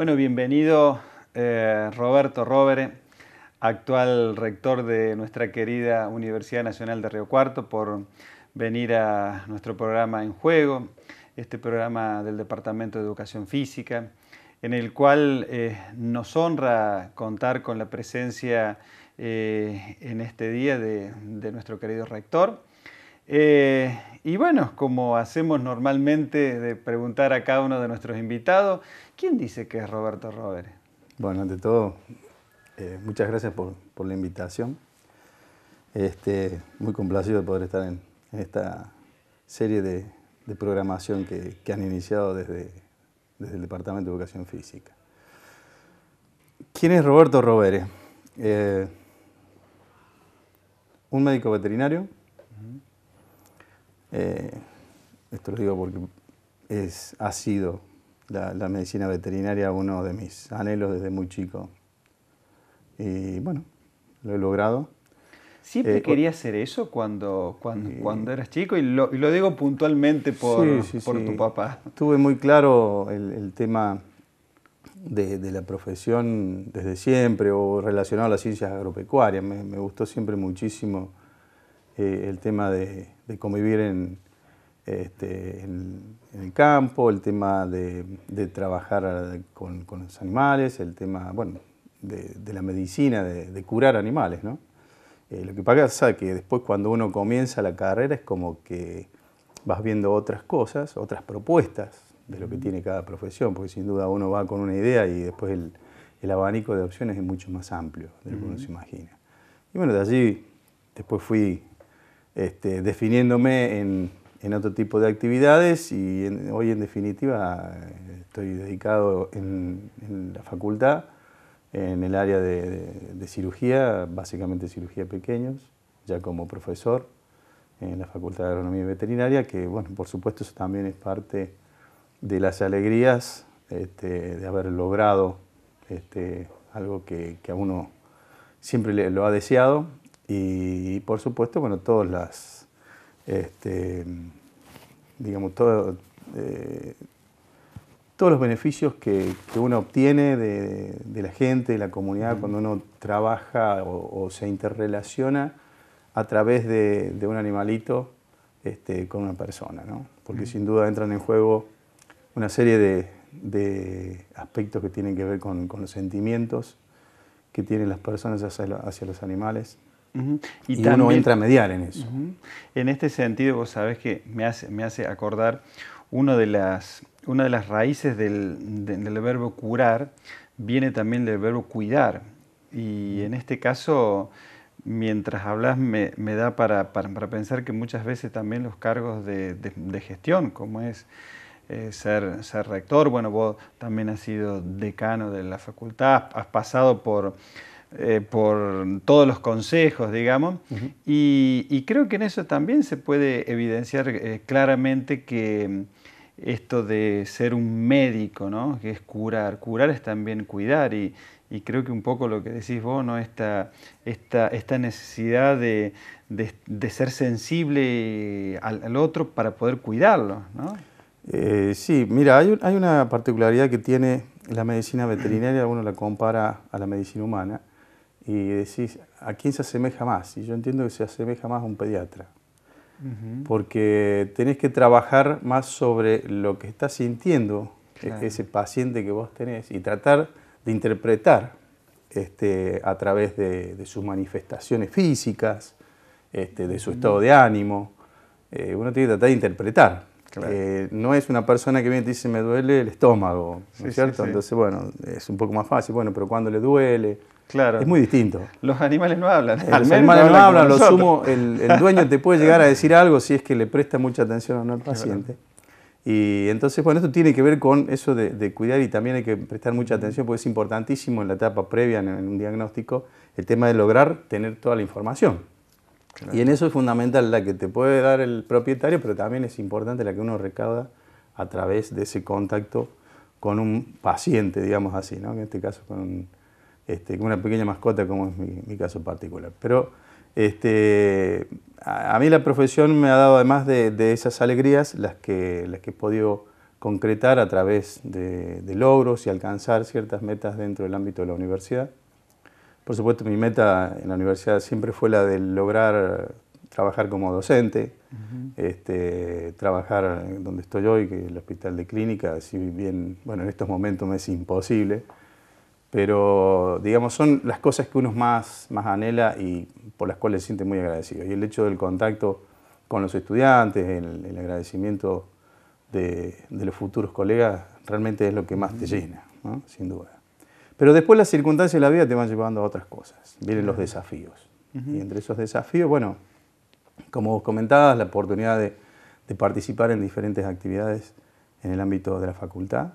Bueno, bienvenido eh, Roberto Robere, actual rector de nuestra querida Universidad Nacional de Río Cuarto, por venir a nuestro programa En Juego, este programa del Departamento de Educación Física, en el cual eh, nos honra contar con la presencia eh, en este día de, nuestro querido rector. Y bueno, como hacemos normalmente de preguntar a cada uno de nuestros invitados, ¿quién dice que es Roberto Roberto? Bueno, ante todo, eh, muchas gracias por, la invitación. Este, muy complacido de poder estar en, esta serie de, programación que, han iniciado desde, el Departamento de Educación Física. ¿Quién es Roberto Roberes? Eh, un médico veterinario, eh, esto lo digo porque es, ha sido la, medicina veterinaria uno de mis anhelos desde muy chico. Y bueno, lo he logrado. ¿Siempre eh, quería hacer eso cuando, cuando, cuando eras chico? Y lo, digo puntualmente por, por tu papá. Tuve muy claro el, tema de, la profesión desde siempre o relacionado a las ciencias agropecuarias. Me, gustó siempre muchísimo eh, el tema de, de convivir este, en, en, el campo, el tema de, trabajar ah, con, los animales, el tema, bueno, de, la medicina, de, curar animales, ¿no? Eh, lo que pasa es que después cuando uno comienza la carrera es como que vas viendo otras cosas, otras propuestas de lo que tiene cada profesión, porque sin duda uno va con una idea y después el, el abanico de opciones es mucho más amplio de lo que uno se imagina. Y bueno, de allí después fui este, definiéndome en, otro tipo de actividades y hoy en definitiva eh, estoy dedicado en, la facultad, en el área de, cirugía, básicamente cirugía pequeños, ya como profesor en la Facultad de Agronomía y Veterinaria, que bueno, por supuesto eso también es parte de las alegrías este, de haber logrado este, algo que, a uno siempre lo ha deseado y por supuesto, bueno, todas las, este, eh, todos los beneficios que, uno obtiene de, la gente, de la comunidad, cuando uno trabaja o, se interrelaciona a través de, un animalito este, con una persona, porque sin duda entran en juego una serie de, aspectos que tienen que ver con, los sentimientos que tienen las personas hacia los animales. Y, uno entra a mediar en eso. En este sentido, vos sabés que me hace, me hace acordar de las, una de las raíces del, verbo curar viene también del verbo cuidar. Y en este caso, mientras hablas, me, da para, pensar que muchas veces también los cargos de, gestión, como es eh, ser, ser rector, bueno, vos también has sido decano de la facultad, has pasado por eh, por todos los consejos, digamos, y, creo que en eso también se puede evidenciar eh, claramente que mm, esto de ser un médico, ¿no? que es curar, curar es también cuidar, y, creo que un poco lo que decís vos, ¿no? esta, esta, necesidad de, ser sensible al, otro para poder cuidarlo. Eh, sí, mira, hay, una particularidad que tiene la medicina veterinaria, uno la compara a la medicina humana, y decís, ¿a quién se asemeja más? Y yo entiendo que se asemeja más a un pediatra, porque tenés que trabajar más sobre lo que está sintiendo e-, ese paciente que vos tenés y tratar de interpretar este, a través de, sus manifestaciones físicas, este, de su estado de ánimo. Eh, uno tiene que tratar de interpretar. Eh, no es una persona que viene y dice me duele el estómago, Entonces, bueno, es un poco más fácil, bueno, pero cuando le duele? Claro. Es muy distinto. Los animales no hablan. Los animales no hablan, lo sumo, el, dueño te puede llegar a decir algo si es que le presta mucha atención o no al paciente. Y entonces, bueno, esto tiene que ver con eso de, cuidar y también hay que prestar mucha atención porque es importantísimo en la etapa previa, en, un diagnóstico, el tema de lograr tener toda la información. Y en eso es fundamental la que te puede dar el propietario, pero también es importante la que uno recauda a través de ese contacto con un paciente, digamos así, ¿no? en este caso con un como este, una pequeña mascota como es mi, caso particular. Pero este, a, mí la profesión me ha dado además de, esas alegrías las que, las he podido concretar a través de, logros y alcanzar ciertas metas dentro del ámbito de la universidad. Por supuesto, mi meta en la universidad siempre fue la de lograr trabajar como docente, este, trabajar donde estoy hoy, que es el hospital de clínica, si bien, bueno, en estos momentos me es imposible, pero, digamos, son las cosas que uno más, anhela y por las cuales se siente muy agradecido. Y el hecho del contacto con los estudiantes, el, agradecimiento de, los futuros colegas, realmente es lo que más te llena, sin duda. Pero después las circunstancias de la vida te van llevando a otras cosas. Vienen los desafíos. Y entre esos desafíos, bueno, como vos comentabas, la oportunidad de, participar en diferentes actividades en el ámbito de la facultad.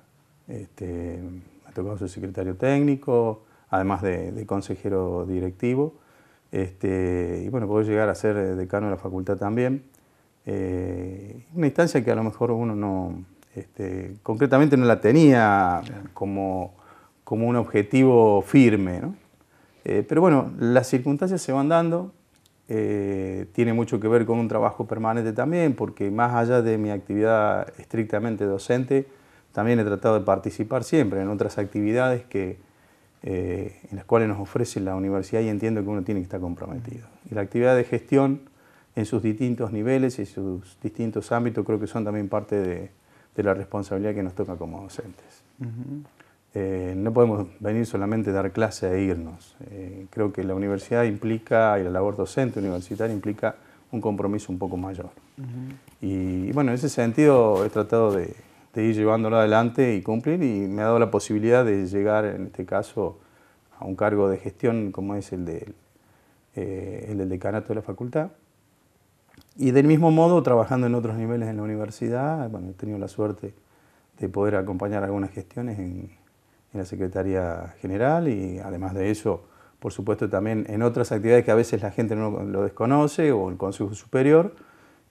Este, tocaba ser secretario técnico, además de, consejero directivo. Este, y bueno, puedo llegar a ser eh, decano de la facultad también. Eh, una instancia que a lo mejor uno no, este, concretamente no la tenía como, un objetivo firme. ¿no? Eh, pero bueno, las circunstancias se van dando, tiene mucho que ver con un trabajo permanente también, porque más allá de mi actividad estrictamente docente, también he tratado de participar siempre en otras actividades que, eh, en las cuales nos ofrece la universidad y entiendo que uno tiene que estar comprometido. Y la actividad de gestión en sus distintos niveles y sus distintos ámbitos creo que son también parte de, la responsabilidad que nos toca como docentes. Eh, no podemos venir solamente a dar clase e irnos. Eh, creo que la universidad implica, y la labor docente universitaria implica un compromiso un poco mayor. y bueno, en ese sentido he tratado de, de ir llevándolo adelante y cumplir y me ha dado la posibilidad de llegar, en este caso, a un cargo de gestión como es el, de, eh, el del decanato de la facultad. Y del mismo modo, trabajando en otros niveles en la universidad, bueno, he tenido la suerte de poder acompañar algunas gestiones en, en la Secretaría General y además de eso, por supuesto, también en otras actividades que a veces la gente no lo desconoce o el Consejo Superior,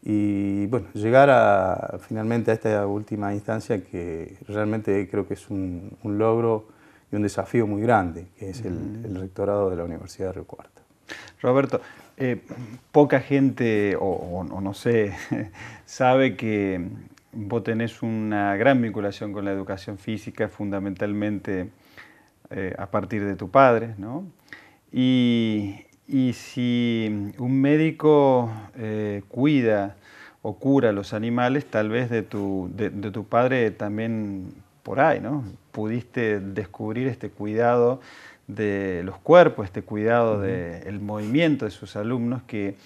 y bueno, llegar a, finalmente a esta última instancia que realmente creo que es un, logro y un desafío muy grande, que es el, rectorado de la Universidad de Río Cuarto. Roberto, eh, poca gente, o, no sé, sabe que vos tenés una gran vinculación con la educación física, fundamentalmente eh, a partir de tu padre, ¿no? Y, y si un médico eh, cuida o cura los animales, tal vez de tu, de, tu padre también por ahí, ¿no? Pudiste descubrir este cuidado de los cuerpos, este cuidado del movimiento de sus alumnos que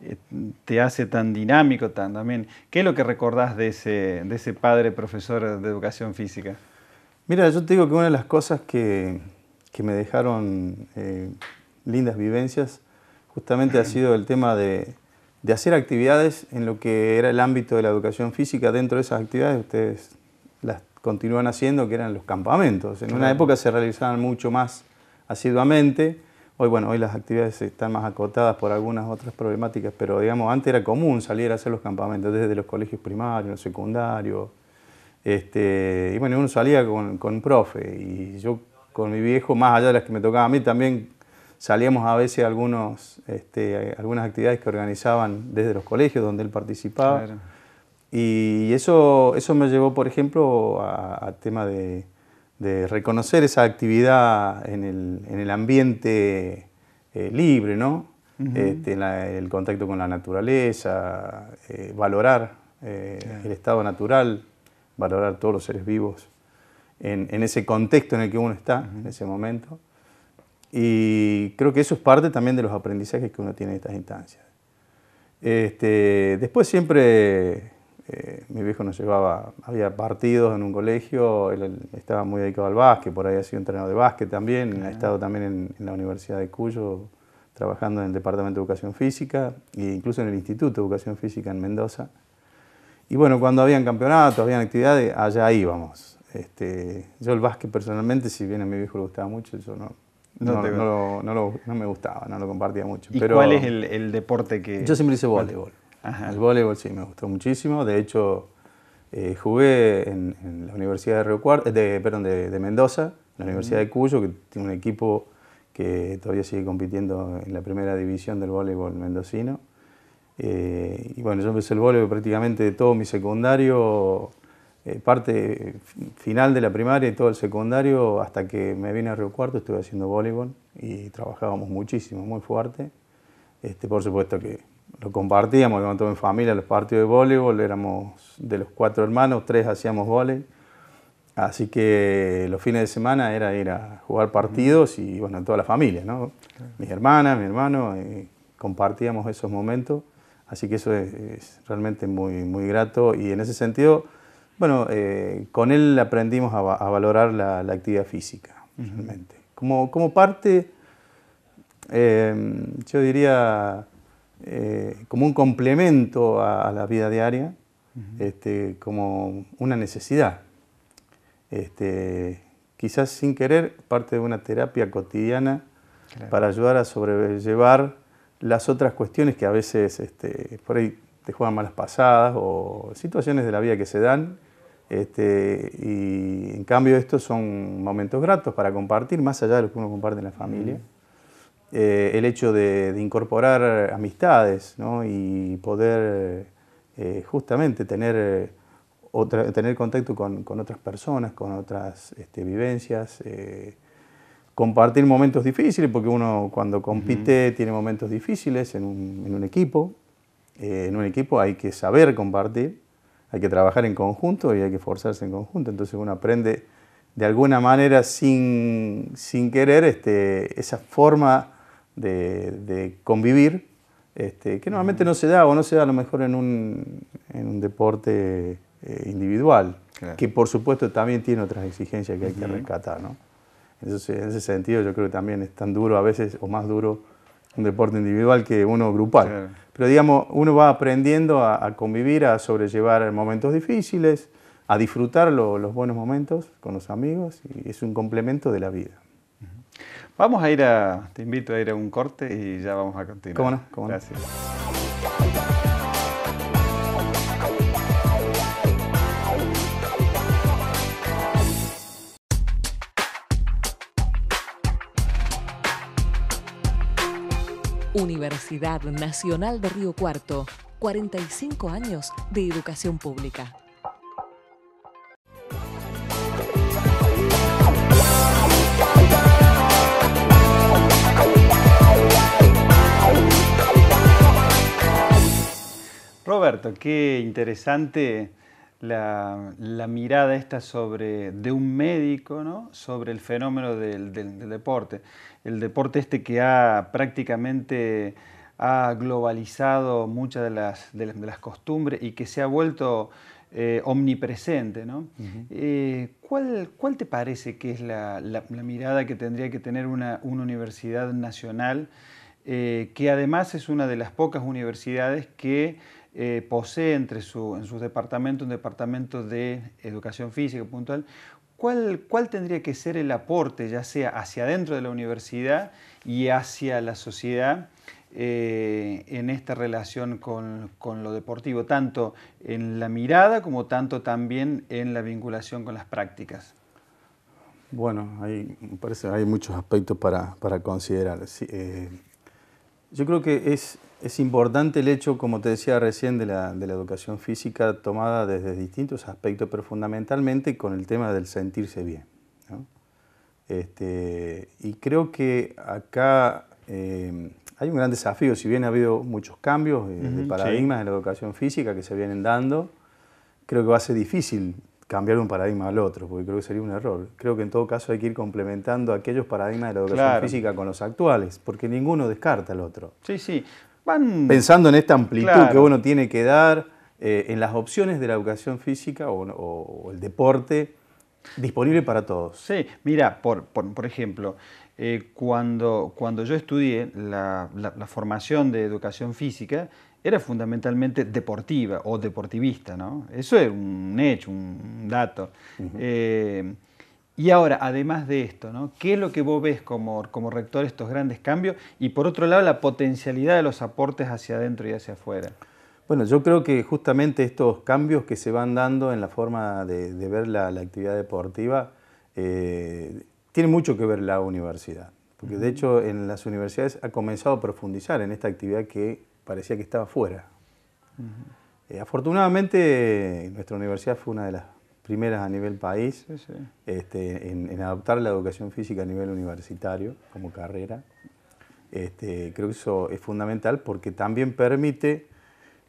eh, te hace tan dinámico tan también. ¿Qué es lo que recordás de ese, de ese padre profesor de educación física? Mira, yo te digo que una de las cosas que, me dejaron eh, lindas vivencias, justamente ha sido el tema de, hacer actividades en lo que era el ámbito de la educación física. Dentro de esas actividades ustedes las continúan haciendo, que eran los campamentos. En una época se realizaban mucho más asiduamente. Hoy, bueno, hoy las actividades están más acotadas por algunas otras problemáticas, pero digamos, antes era común salir a hacer los campamentos desde los colegios primarios, secundarios. Este, y bueno, uno salía con, con un profe y yo con mi viejo, más allá de las que me tocaba a mí, también salíamos a veces a algunos, este, algunas actividades que organizaban desde los colegios donde él participaba. Y eso, eso me llevó, por ejemplo, a, tema de, reconocer esa actividad en el, en el ambiente eh, libre, ¿no? Este, el contacto con la naturaleza, eh, valorar eh, el estado natural, valorar todos los seres vivos en, ese contexto en el que uno está en ese momento. Y creo que eso es parte también de los aprendizajes que uno tiene en estas instancias. Este, después siempre eh, mi viejo nos llevaba, había partidos en un colegio, él estaba muy dedicado al básquet, por ahí ha sido entrenador de básquet también, ha estado también en, la Universidad de Cuyo trabajando en el Departamento de Educación Física e incluso en el Instituto de Educación Física en Mendoza. Y bueno, cuando habían campeonatos, habían actividades, allá íbamos. Este, yo el básquet personalmente, si bien a mi viejo le gustaba mucho, yo no, no, me gustaba, no lo compartía mucho. ¿Y cuál es el, deporte que...? Yo siempre hice voleibol. El voleibol sí, me gustó muchísimo. De hecho, eh, jugué en, la Universidad de, de, perdón, de, Mendoza, la Universidad de Cuyo, que tiene un equipo que todavía sigue compitiendo en la primera división del voleibol mendocino. Eh, y bueno, yo empecé el voleibol prácticamente todo mi secundario eh, parte eh, final de la primaria y todo el secundario, hasta que me vine a Río Cuarto, estuve haciendo voleibol y trabajábamos muchísimo, muy fuerte. Este, por supuesto que lo compartíamos, íbamos todos en familia, los partidos de voleibol, éramos de los cuatro hermanos, tres hacíamos voleibol. Así que los fines de semana era ir a jugar partidos y bueno, toda la familia, ¿no? Mis hermanas, mi hermano, eh, compartíamos esos momentos. Así que eso es, es, realmente muy, muy grato y en ese sentido bueno, eh, con él aprendimos a, valorar la, actividad física, realmente. Como, parte, em, yo diría, eh, como un complemento a, la vida diaria, este, como una necesidad. Este, quizás sin querer, parte de una terapia cotidiana para ayudar a sobrellevar las otras cuestiones que a veces este, por ahí te juegan malas pasadas o situaciones de la vida que se dan este, y en cambio estos son momentos gratos para compartir, más allá de lo que uno comparte en la familia. Eh, el hecho de, incorporar amistades ¿no? y poder eh, justamente tener, tener contacto con, con, otras personas, con otras este, vivencias. Eh, compartir momentos difíciles, porque uno cuando compite tiene momentos difíciles en un equipo. en un equipo hay que saber compartir hay que trabajar en conjunto y hay que forzarse en conjunto. Entonces uno aprende de alguna manera sin, sin querer este, esa forma de, convivir este, que normalmente no se da o no se da a lo mejor en un, deporte eh, individual, que por supuesto también tiene otras exigencias que hay que rescatar. ¿no? Entonces en ese sentido yo creo que también es tan duro a veces o más duro un deporte individual que uno grupal. Pero digamos, uno va aprendiendo a, convivir, a sobrellevar momentos difíciles, a disfrutar los buenos momentos con los amigos y es un complemento de la vida. Vamos a ir a, te invito a ir a un corte y ya vamos a continuar. ¿Cómo no? ¿Cómo Gracias. Universidad Nacional de Río Cuarto, 45 años de educación pública. Roberto, qué interesante la, mirada esta sobre, de un médico ¿no? sobre el fenómeno del deporte el deporte este que ha prácticamente ha globalizado muchas de las, de costumbres y que se ha vuelto eh, omnipresente. Eh, ¿cuál, te parece que es la, mirada que tendría que tener una, universidad nacional, eh, que además es una de las pocas universidades que posee entre su, en sus departamentos un departamento de educación física puntual, ¿cuál, tendría que ser el aporte, ya sea hacia adentro de la universidad y hacia la sociedad, eh, en esta relación con, lo deportivo, tanto en la mirada como tanto también en la vinculación con las prácticas? Bueno, hay, parece hay muchos aspectos para, para considerar. Eh, yo creo que es es importante el hecho, como te decía recién, de la, educación física tomada desde distintos aspectos, pero fundamentalmente con el tema del sentirse bien. Este, y creo que acá em, hay un gran desafío, si bien ha habido muchos cambios eh, de paradigmas en la educación física que se vienen dando, creo que va a ser difícil cambiar un paradigma al otro, porque creo que sería un error. Creo que en todo caso hay que ir complementando aquellos paradigmas de la educación física con los actuales, porque ninguno descarta al otro. Sí, sí van... Pensando en esta amplitud que uno tiene que dar, eh, en las opciones de la educación física o, el deporte disponible para todos. Sí, mira, por, ejemplo, eh, cuando, cuando yo estudié la, formación de educación física, era fundamentalmente deportiva o deportivista, ¿no? Eso es un hecho, un dato. Y ahora, además de esto, ¿qué es lo que vos ves como, como rector estos grandes cambios? Y por otro lado, la potencialidad de los aportes hacia adentro y hacia afuera. Bueno, yo creo que justamente estos cambios que se van dando en la forma de, ver la, actividad deportiva eh, tiene mucho que ver la universidad. Porque de hecho en las universidades ha comenzado a profundizar en esta actividad que parecía que estaba fuera. Eh, afortunadamente nuestra universidad fue una de las primeras a nivel país este, en, adoptar la educación física a nivel universitario como carrera. Este, creo que eso es fundamental porque también permite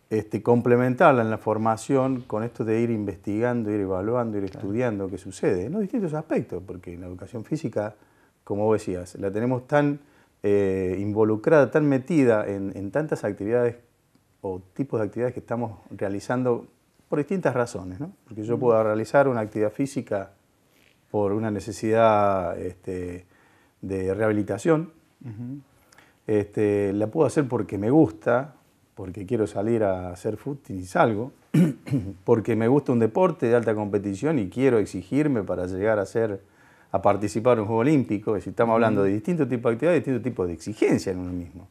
este, complementarla en la formación con esto de ir investigando, ir evaluando, ir estudiando qué sucede en distintos aspectos, porque en la educación física, como vos decías, la tenemos tan eh, involucrada, tan metida en tantas actividades o tipos de actividades que estamos realizando por distintas razones, ¿no? porque yo puedo realizar una actividad física por una necesidad este, de rehabilitación, este, la puedo hacer porque me gusta, porque quiero salir a hacer fútbol y salgo, porque me gusta un deporte de alta competición y quiero exigirme para llegar a ser a participar en un juego olímpico, es estamos hablando de distintos tipos de actividades, distintos tipos de exigencia en uno mismo.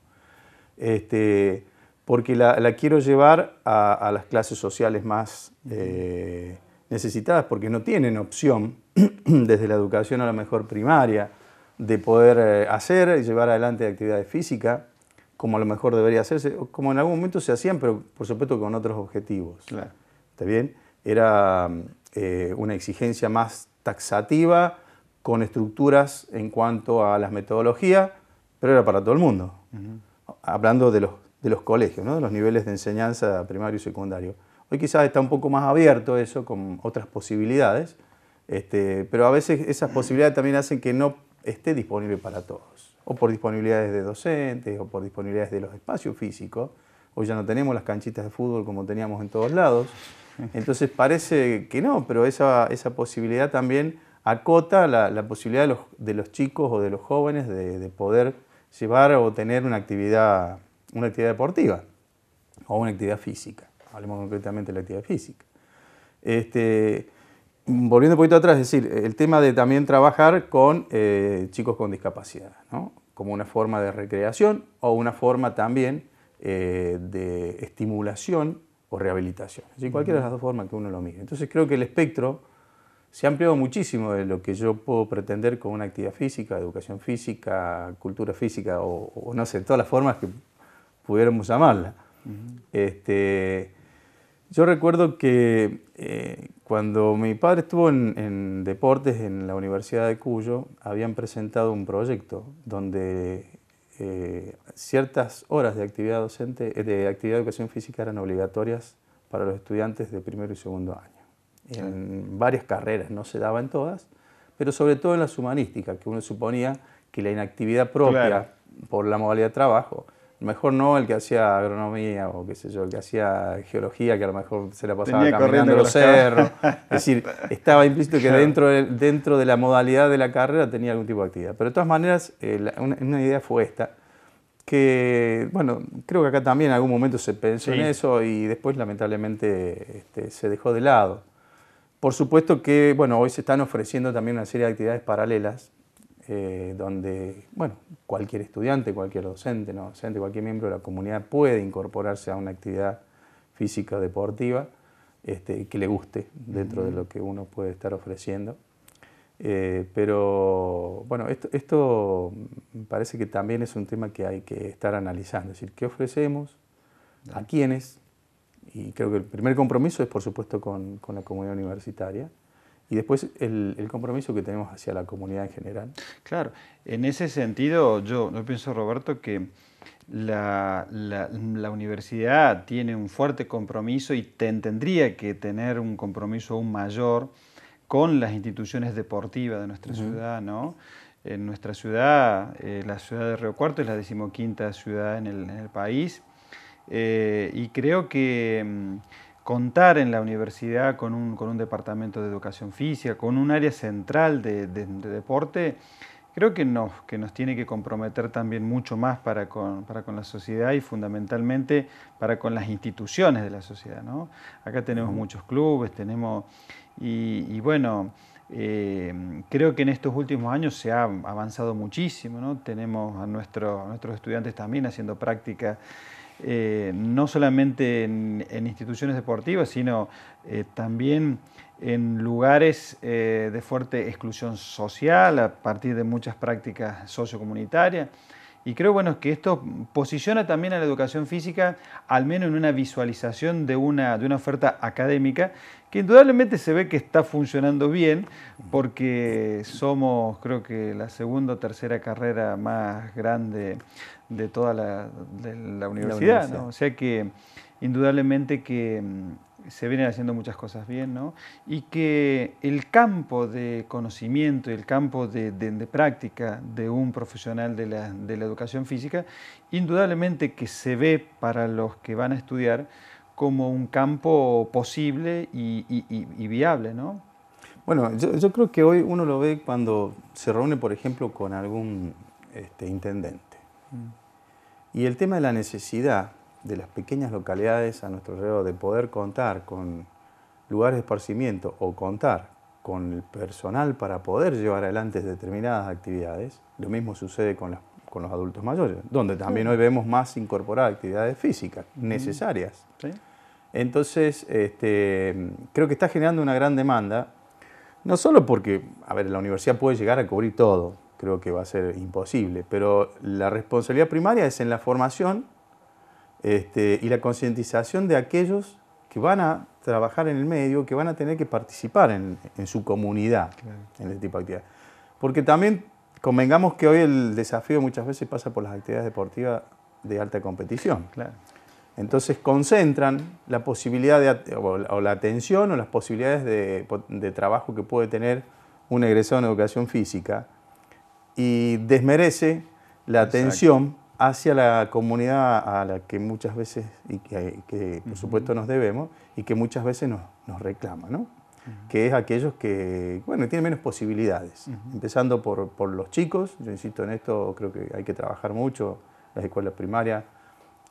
Este, porque la, quiero llevar a, las clases sociales más eh, necesitadas, porque no tienen opción desde la educación a lo mejor primaria de poder eh, hacer y llevar adelante actividades físicas como a lo mejor debería hacerse, como en algún momento se hacían, pero por supuesto con otros objetivos. ¿Está bien? Era eh, una exigencia más taxativa, con estructuras en cuanto a las metodologías, pero era para todo el mundo. Hablando de los de los colegios, ¿no? de los niveles de enseñanza primario y secundario. Hoy quizás está un poco más abierto eso con otras posibilidades, este, pero a veces esas posibilidades también hacen que no esté disponible para todos, o por disponibilidades de docentes, o por disponibilidades de los espacios físicos. Hoy ya no tenemos las canchitas de fútbol como teníamos en todos lados. Entonces parece que no, pero esa, esa posibilidad también acota la, posibilidad de los, chicos o de los jóvenes de poder llevar o tener una actividad una actividad deportiva o una actividad física. Hablemos concretamente de la actividad física. Este, volviendo un poquito atrás, es decir, el tema de también trabajar con eh, chicos con discapacidad, como una forma de recreación o una forma también eh, de estimulación o rehabilitación. cualquiera de las dos formas que uno lo mire. Entonces creo que el espectro se ha ampliado muchísimo de lo que yo puedo pretender con una actividad física, educación física, cultura física o no sé, todas las formas que pudiéramos llamarla. este, yo recuerdo que eh, cuando mi padre estuvo en, deportes en la Universidad de Cuyo, habían presentado un proyecto donde eh, ciertas horas de actividad docente, eh, de actividad educación física eran obligatorias para los estudiantes de primero y segundo año. En varias carreras, no se daba en todas, pero sobre todo en las humanísticas, que uno suponía que la inactividad propia por la modalidad de trabajo mejor no el que hacía agronomía o qué sé yo, el que hacía geología, que a lo mejor se la pasaba Tenía caminando los cerros. es decir, estaba implícito que dentro de, dentro de la modalidad de la carrera tenía algún tipo de actividad. Pero de todas maneras, eh, una, idea fue esta, que, bueno, creo que acá también en algún momento se pensó en eso y después lamentablemente este, se dejó de lado. Por supuesto que, bueno, hoy se están ofreciendo también una serie de actividades paralelas eh, donde bueno, cualquier estudiante, cualquier docente, no docente, cualquier miembro de la comunidad puede incorporarse a una actividad física deportiva este, que le guste dentro de lo que uno puede estar ofreciendo. Eh, pero bueno, esto, esto parece que también es un tema que hay que estar analizando, es decir, qué ofrecemos, a quiénes, y creo que el primer compromiso es por supuesto con, con la comunidad universitaria y después el, compromiso que tenemos hacia la comunidad en general. Claro, en ese sentido yo, pienso, Roberto, que la, universidad tiene un fuerte compromiso y tendría que tener un compromiso aún mayor con las instituciones deportivas de nuestra ciudad, ¿no? En nuestra ciudad, eh, la ciudad de Río Cuarto es la decimoquinta ciudad en el, país eh, y creo que... Mm, contar en la universidad con un, con un departamento de educación física, con un área central de, deporte, creo que nos, que nos tiene que comprometer también mucho más para con, para con, la sociedad y fundamentalmente para con las instituciones de la sociedad. Acá tenemos muchos clubes, tenemos... Y, bueno, eh, creo que en estos últimos años se ha avanzado muchísimo, ¿no? Tenemos a, nuestro, a nuestros estudiantes también haciendo práctica eh, no solamente en, instituciones deportivas, sino eh, también en lugares eh, de fuerte exclusión social a partir de muchas prácticas sociocomunitarias. Y creo bueno, que esto posiciona también a la educación física, al menos en una visualización de una, de una oferta académica, que indudablemente se ve que está funcionando bien, porque somos creo que la segunda o tercera carrera más grande de toda la, universidad. O sea que indudablemente que mm, se vienen haciendo muchas cosas bien, ¿no? Y que el campo de conocimiento y el campo de, práctica de un profesional de la, educación física, indudablemente que se ve para los que van a estudiar como un campo posible y, viable, ¿no? Bueno, yo, creo que hoy uno lo ve cuando se reúne, por ejemplo, con algún este, intendente. Mm. Y el tema de la necesidad de las pequeñas localidades a nuestro alrededor, de poder contar con lugares de esparcimiento o contar con el personal para poder llevar adelante determinadas actividades, lo mismo sucede con, con los adultos mayores, donde también hoy vemos más incorporar actividades físicas necesarias. Mm. Entonces, este, creo que está generando una gran demanda, no solo porque, a ver, la universidad puede llegar a cubrir todo, creo que va a ser imposible, pero la responsabilidad primaria es en la formación este, y la concientización de aquellos que van a trabajar en el medio, que van a tener que participar en, su comunidad en este tipo de actividades. Porque también convengamos que hoy el desafío muchas veces pasa por las actividades deportivas de alta competición. Entonces concentran la posibilidad de, o la atención o las posibilidades de, de trabajo que puede tener un egresado en educación física y desmerece la atención hacia la comunidad a la que muchas veces, y que, por supuesto nos debemos, y que muchas veces nos, reclama, que es aquellos que, bueno, tienen menos posibilidades, empezando por, los chicos, yo insisto en esto, creo que hay que trabajar mucho, las escuelas primarias,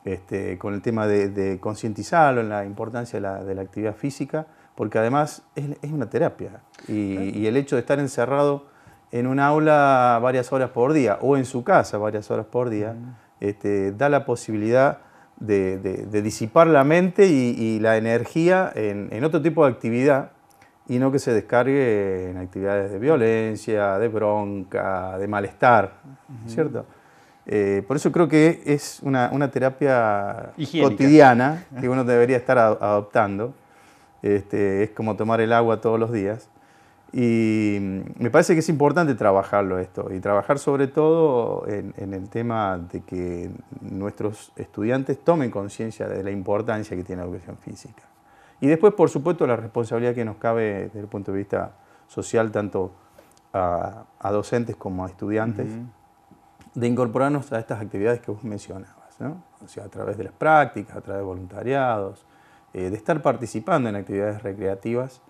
este, con el tema de, concientizarlo en la importancia de la, actividad física, porque además es, una terapia, y el hecho de estar encerrado en un aula varias horas por día o en su casa varias horas por día, mm. este, da la posibilidad de, disipar la mente y, la energía en, otro tipo de actividad y no que se descargue en actividades de violencia, de bronca, de malestar, ¿cierto? Eh, por eso creo que es una, terapia cotidiana que uno debería estar adoptando. Este, es como tomar el agua todos los días. Y me parece que es importante trabajarlo esto y trabajar sobre todo en, el tema de que nuestros estudiantes tomen conciencia de la importancia que tiene la educación física. Y después, por supuesto, la responsabilidad que nos cabe desde el punto de vista social, tanto a, docentes como a estudiantes, de incorporarnos a estas actividades que vos mencionabas, ¿no? o sea, a través de las prácticas, a través de voluntariados, eh, de estar participando en actividades recreativas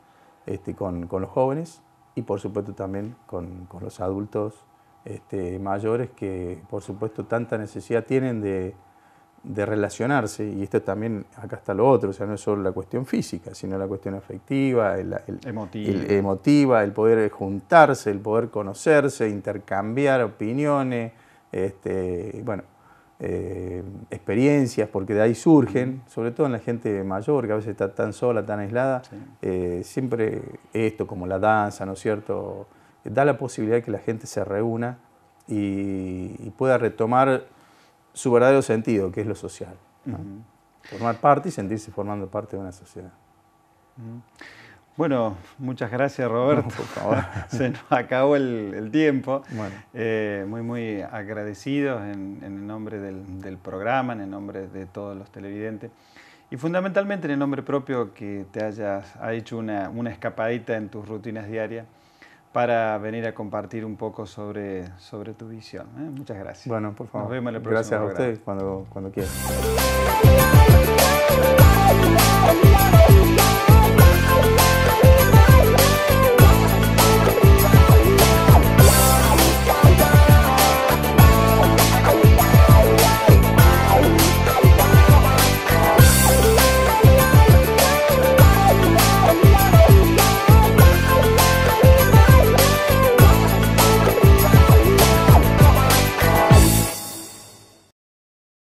este, con, los jóvenes y por supuesto también con, los adultos este, mayores que por supuesto tanta necesidad tienen de, relacionarse, y esto también, acá está lo otro, o sea, no es solo la cuestión física, sino la cuestión afectiva, el, emotiva. el, emotiva. el poder juntarse, el poder conocerse, intercambiar opiniones, este, bueno, eh, experiencias, porque de ahí surgen, sobre todo en la gente mayor, que a veces está tan sola, tan aislada, eh, siempre esto, como la danza, ¿no es cierto?, da la posibilidad que la gente se reúna y, pueda retomar su verdadero sentido, que es lo social. Formar parte y sentirse formando parte de una sociedad. Bueno, muchas gracias Roberto. Se nos acabó el, tiempo. Eh, muy, muy agradecidos en, el nombre del, programa, en el nombre de todos los televidentes y fundamentalmente en el nombre propio que te hayas ha hecho una, una escapadita en tus rutinas diarias para venir a compartir un poco sobre, sobre tu visión. ¿eh? Muchas gracias. Bueno, por favor. Gracias a ustedes cuando, cuando quieran.